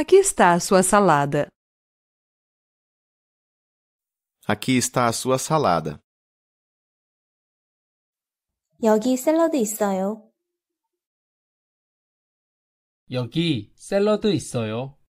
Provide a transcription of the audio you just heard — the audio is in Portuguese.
Aqui está a sua salada. Aqui está a sua salada. 여기 샐러드 있어요. 여기 샐러드 있어요.